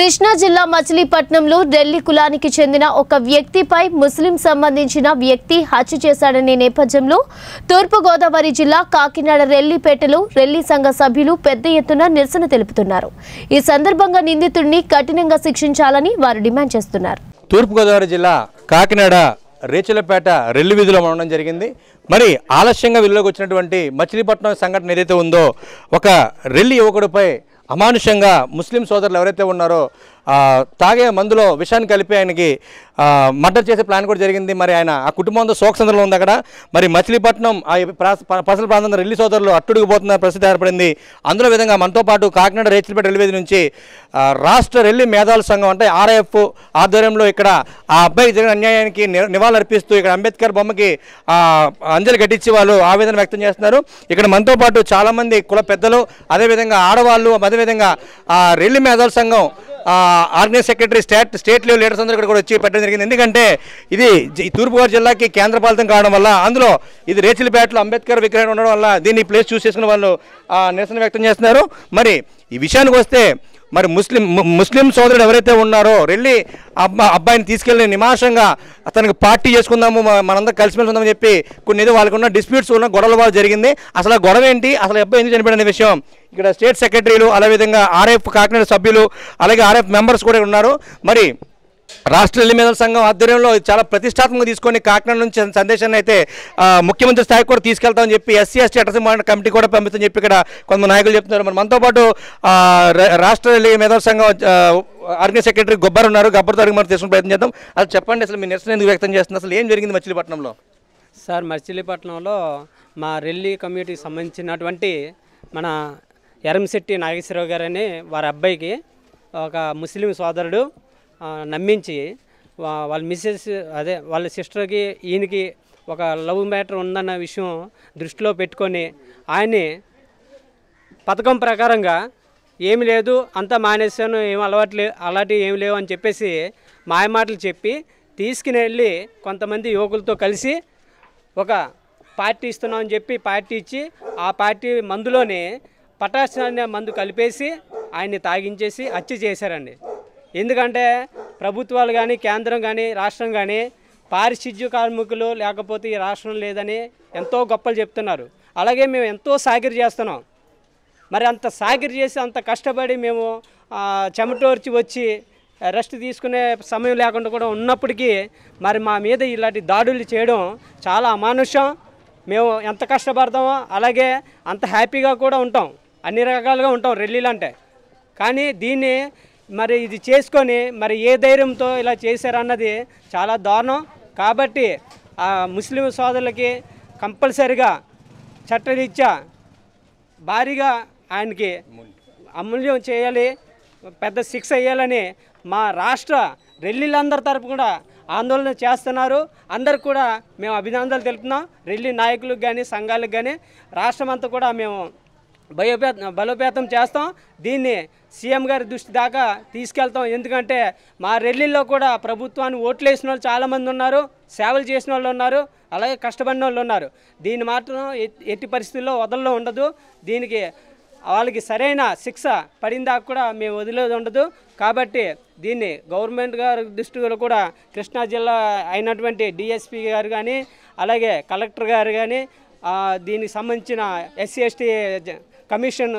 కృష్ణా జిల్లా మచిలీపట్నంలో ఢిల్లీ కులానికి చెందిన ఒక వ్యక్తిపై ముస్లిం సంబంధించిన వ్యక్తి హత్య చేశాడనే నేపథ్యంలో తూర్పుగోదావరి జిల్లా కాకినాడ రెల్లిపేటలో రెల్లి సంఘ సభ్యులు పెద్ద ఎత్తున నిరసన తెలుపుతున్నారు ఈ సందర్భంగా నిందితుడిని కఠినంగా శిక్షించాలని వారు డిమాండ్ చేస్తున్నారు తూర్పుగోదావరి జిల్లా కాకినాడ రేచిలపేట రెల్లి వీధిలో ఉండడం జరిగింది మరి ఆలస్యంగా విధులకు వచ్చినటువంటి మచిలీపట్నం సంఘటన ఏదైతే ఉందో ఒక రెల్లి యువకుడిపై అమానుషంగా ముస్లిం సోదరులు ఎవరైతే ఉన్నారో తాగే మందులో విషాన్ని కలిపి ఆయనకి మర్డర్ చేసే ప్లాన్ కూడా జరిగింది మరి ఆయన ఆ కుటుంబంతో శోకసంద్రలో ఉంది అక్కడ మరి మచిలీపట్నం ఆ పసల ప్రాంతంలో రిల్లి సోదరులు అట్టుడుగుపోతున్న పరిస్థితి ఏర్పడింది అందులో విధంగా మనతో పాటు కాకినాడ రేచిలపేట రైల్వేది నుంచి రాష్ట్ర రెల్లి మేధావుల సంఘం అంటే ఆర్ఐఎఫ్ ఆధ్వర్యంలో ఇక్కడ ఆ అబ్బాయికి జరిగిన అన్యాయానికి నివాళులర్పిస్తూ ఇక్కడ అంబేద్కర్ బొమ్మకి అంజలి కట్టించి వాళ్ళు ఆవేదన వ్యక్తం చేస్తున్నారు ఇక్కడ మనతో పాటు చాలామంది కుల పెద్దలు అదేవిధంగా ఆడవాళ్ళు అదేవిధంగా రెల్లి మేధావుల సంఘం organise secretary state state level leaders అందరూ కూడా వచ్చి పెట్టడం జరిగింది ఎందుకంటే ఇది తూర్పుగోదావరి జిల్లాకి పాలితం కావడం వల్ల అందులో ఇది రేచిలపేటలో అంబేద్కర్ విగ్రహం ఉండడం వల్ల దీన్ని ప్లేస్ చూసేసిన వాళ్ళు నిరసన వ్యక్తం చేస్తున్నారు మరి ఈ విషయానికి వస్తే మరి ముస్లిం ముస్లిం సోదరుడు ఎవరైతే ఉన్నారో వెళ్ళి అబ్బా అబ్బాయిని తీసుకెళ్ళి నిమాషంగా అతనికి పార్టీ చేసుకుందాము మనందరం కలిసిమెలిసి ఉందామని చెప్పి కొన్ని ఏదో వాళ్ళకున్న డిస్ప్యూట్స్ ఉన్న గొడవల వల్ల జరిగింది అసలు ఆ గొడవ ఏంటి అసలు అబ్బాయి ఎందుకు చనిపోయిన విషయం ఇక్కడ స్టేట్ సెక్రటరీలు అదేవిధంగా ఆర్ఎఫ్ కాకినాడ సభ్యులు అలాగే ఆర్ఎఫ్ మెంబర్స్ కూడా ఉన్నారు మరి రాష్ట్ర ఎల్లిమేదల సంఘం ఆధ్వర్యంలో చాలా ప్రతిష్టాత్మకంగా తీసుకొని కాకినాడ నుంచి సందేశాన్ని అయితే ముఖ్యమంత్రి స్థాయికి కూడా తీసుకెళ్తామని చెప్పి ఎస్సీ ఎస్టీ అటసీమారణ కమిటీ కూడా పంపిస్తామని చెప్పి ఇక్కడ కొంతమంది నాయకులు చెప్తున్నారు మరి మనతో పాటు రాష్ట్ర ఎల్లిమేదల సంఘం ఆర్గనైజ్ సెక్రటరీ గొబ్బర్ ఉన్నారు గబ్బర్ తరగతి మనం తెలుసుకునే ప్రయత్నం చేద్దాం అది చెప్పండి అసలు మీ నిరసన ఎందుకు వ్యక్తం చేస్తున్నారు అసలు ఏం జరిగింది మచిలీపట్నంలో సార్ మచిలీపట్నంలో మా రెల్లి కమ్యూనిటీకి సంబంధించినటువంటి మన ఎరంశెట్టి నాగేశ్వరరావు గారని వారి అబ్బాయికి ఒక ముస్లిం సోదరుడు నమ్మించి వాళ్ళ మిస్సెస్ అదే వాళ్ళ సిస్టర్కి ఈయనకి ఒక లవ్ మ్యాటర్ ఉందన్న విషయం దృష్టిలో పెట్టుకొని ఆయన్ని పథకం ప్రకారంగా ఏమి లేదు అంతా మానేశాను ఏం అలవాట్లే అలాంటి ఏమి లేవు అని చెప్పేసి మాయమాటలు చెప్పి తీసుకుని వెళ్ళి కొంతమంది యువకులతో కలిసి ఒక పార్టీ ఇస్తున్నామని చెప్పి పార్టీ ఇచ్చి ఆ పార్టీ మందులోనే పటాసు అనే మందు కలిపేసి ఆయన్ని తాగించేసి హత్య చేశారండి ఎందుకంటే ప్రభుత్వాలు కానీ కేంద్రం కానీ రాష్ట్రం కానీ పారిశుద్ధ్య కార్మికులు లేకపోతే ఈ రాష్ట్రం లేదని ఎంతో గొప్పలు చెప్తున్నారు అలాగే మేము ఎంతో సాగిరి చేస్తున్నాం మరి అంత సాగిరి చేసి అంత కష్టపడి మేము చెమటోర్చి వచ్చి రెస్ట్ తీసుకునే సమయం లేకుండా కూడా ఉన్నప్పటికీ మరి మా మీద ఇలాంటి దాడులు చేయడం చాలా అమానుష్యం మేము ఎంత కష్టపడతామో అలాగే అంత హ్యాపీగా కూడా ఉంటాం అన్ని రకాలుగా ఉంటాం రెల్లీలు అంటే కానీ దీన్ని మరి ఇది చేసుకొని మరి ఏ ధైర్యంతో ఇలా చేశారన్నది చాలా దారుణం కాబట్టి ఆ ముస్లిం సోదరులకి కంపల్సరిగా చట్టరీత్యా భారీగా ఆయనకి అమూల్యం చేయాలి పెద్ద శిక్ష వేయాలని మా రాష్ట్ర రెల్లీలందరి తరపు కూడా ఆందోళన చేస్తున్నారు అందరికి కూడా మేము అభినందనలు తెలుపుతున్నాం రెల్లి నాయకులకు కానీ సంఘాలకు కానీ రాష్ట్రం అంతా కూడా మేము బయోపేత బలోపేతం చేస్తాం దీన్ని సీఎం గారి దృష్టి దాకా తీసుకెళ్తాం ఎందుకంటే మా రెల్లిల్లో కూడా ప్రభుత్వాన్ని వేసిన వాళ్ళు చాలామంది ఉన్నారు సేవలు చేసిన వాళ్ళు ఉన్నారు అలాగే కష్టపడిన వాళ్ళు ఉన్నారు దీన్ని మాత్రం ఎట్టి పరిస్థితుల్లో వదలలో ఉండదు దీనికి వాళ్ళకి సరైన శిక్ష పడిందా కూడా మేము వదిలేదు ఉండదు కాబట్టి దీన్ని గవర్నమెంట్ గారి దృష్టిలో కూడా కృష్ణా జిల్లా అయినటువంటి డిఎస్పీ గారు కానీ అలాగే కలెక్టర్ గారు కానీ దీనికి సంబంధించిన ఎస్సీ ఎస్టీ కమిషన్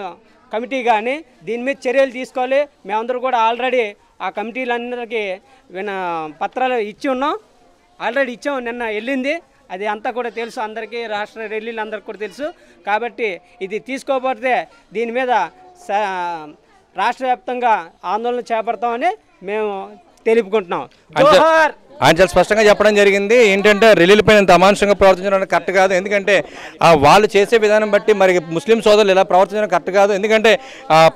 కమిటీ కానీ దీని మీద చర్యలు తీసుకోవాలి మేమందరూ కూడా ఆల్రెడీ ఆ కమిటీలందరికీ పత్రాలు ఇచ్చి ఉన్నాం ఆల్రెడీ ఇచ్చాం నిన్న వెళ్ళింది అది అంతా కూడా తెలుసు అందరికీ రాష్ట్ర అందరికి కూడా తెలుసు కాబట్టి ఇది తీసుకోకపోతే దీని మీద రాష్ట్ర వ్యాప్తంగా ఆందోళన చేపడతామని మేము తెలుపుకుంటున్నాం జోహార్ ఆయన చాలా స్పష్టంగా చెప్పడం జరిగింది ఏంటంటే రిలీల్ పైన అమానుషంగా ప్రవర్తించడం కరెక్ట్ కాదు ఎందుకంటే వాళ్ళు చేసే విధానం బట్టి మరి ముస్లిం సోదరులు ఇలా ప్రవర్తించడం కరెక్ట్ కాదు ఎందుకంటే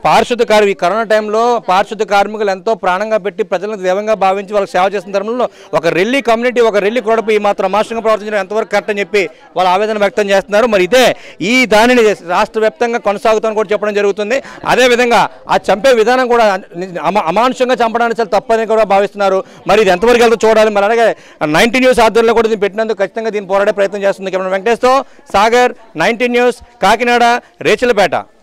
పారిశుద్ధ కార్మి ఈ కరోనా టైంలో పారిశుద్ధ కార్మికులు ఎంతో ప్రాణంగా పెట్టి ప్రజలను దేవంగా భావించి వాళ్ళకి సేవ చేసిన తరుణంలో ఒక రెల్లి కమ్యూనిటీ ఒక రెల్లి కొడుపు ఈ మాత్రం అమానుషంగా ప్రవర్తించడం ఎంతవరకు కరెక్ట్ అని చెప్పి వాళ్ళు ఆవేదన వ్యక్తం చేస్తున్నారు మరి ఇదే ఈ దానిని రాష్ట్ర వ్యాప్తంగా కొనసాగుతామని కూడా చెప్పడం జరుగుతుంది అదేవిధంగా ఆ చంపే విధానం కూడా అమానుషంగా చంపడానికి చాలా తప్పని కూడా భావిస్తున్నారు మరి ఇది ఎంతవరకు వెళ్తే చూడాలి మరి అలాగే నైన్టీ న్యూస్ ఆధ్వర్యంలో కూడా దీన్ని పెట్టినందుకు ఖచ్చితంగా దీన్ని పోరాడే ప్రయత్నం చేస్తుంది కెమెరా వెంకటేష్తో సాగర్ నైన్టీ న్యూస్ కాకినాడ రేచలపేట